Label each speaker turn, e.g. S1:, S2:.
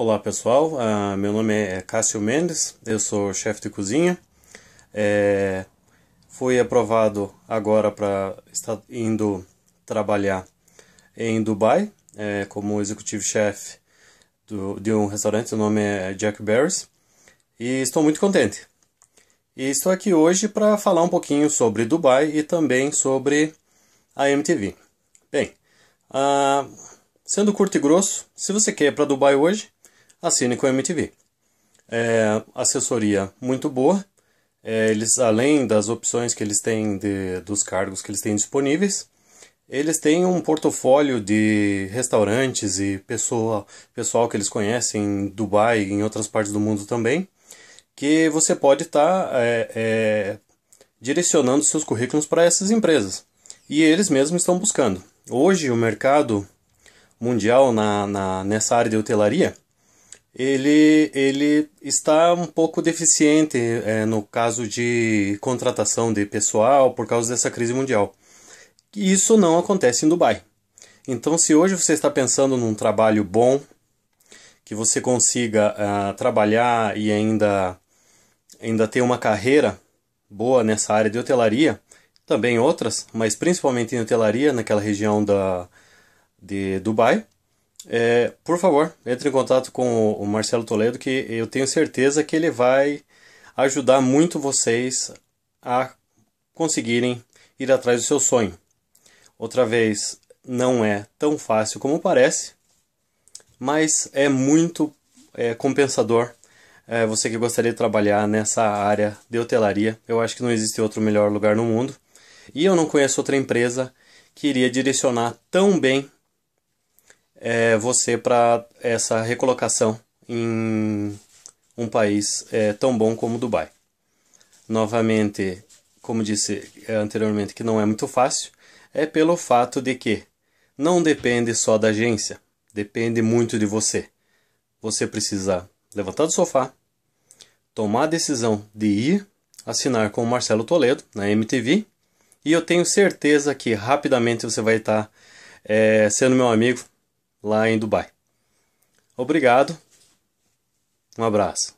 S1: Olá pessoal, uh, meu nome é Cássio Mendes, eu sou chefe de cozinha. É, foi aprovado agora para estar indo trabalhar em Dubai é, como executivo chefe de um restaurante, o nome é Jack Barris, e estou muito contente. E estou aqui hoje para falar um pouquinho sobre Dubai e também sobre a MTV. Bem, uh, sendo curto e grosso, se você quer ir para Dubai hoje, assine com a MTV. É, assessoria muito boa. É, eles, além das opções que eles têm de, dos cargos que eles têm disponíveis, eles têm um portfólio de restaurantes e pessoa, pessoal que eles conhecem em Dubai e em outras partes do mundo também, que você pode estar tá, é, é, direcionando seus currículos para essas empresas. E eles mesmos estão buscando. Hoje, o mercado mundial na, na, nessa área de hotelaria ele, ele está um pouco deficiente é, no caso de contratação de pessoal por causa dessa crise mundial. E isso não acontece em Dubai. Então, se hoje você está pensando num trabalho bom, que você consiga uh, trabalhar e ainda, ainda ter uma carreira boa nessa área de hotelaria, também outras, mas principalmente em hotelaria, naquela região da, de Dubai, é, por favor, entre em contato com o Marcelo Toledo, que eu tenho certeza que ele vai ajudar muito vocês a conseguirem ir atrás do seu sonho. Outra vez, não é tão fácil como parece, mas é muito é, compensador. É, você que gostaria de trabalhar nessa área de hotelaria, eu acho que não existe outro melhor lugar no mundo. E eu não conheço outra empresa que iria direcionar tão bem é, você para essa recolocação em um país é, tão bom como Dubai. Novamente, como disse é, anteriormente, que não é muito fácil, é pelo fato de que não depende só da agência, depende muito de você. Você precisa levantar do sofá, tomar a decisão de ir assinar com o Marcelo Toledo na MTV e eu tenho certeza que rapidamente você vai estar é, sendo meu amigo lá em Dubai. Obrigado, um abraço.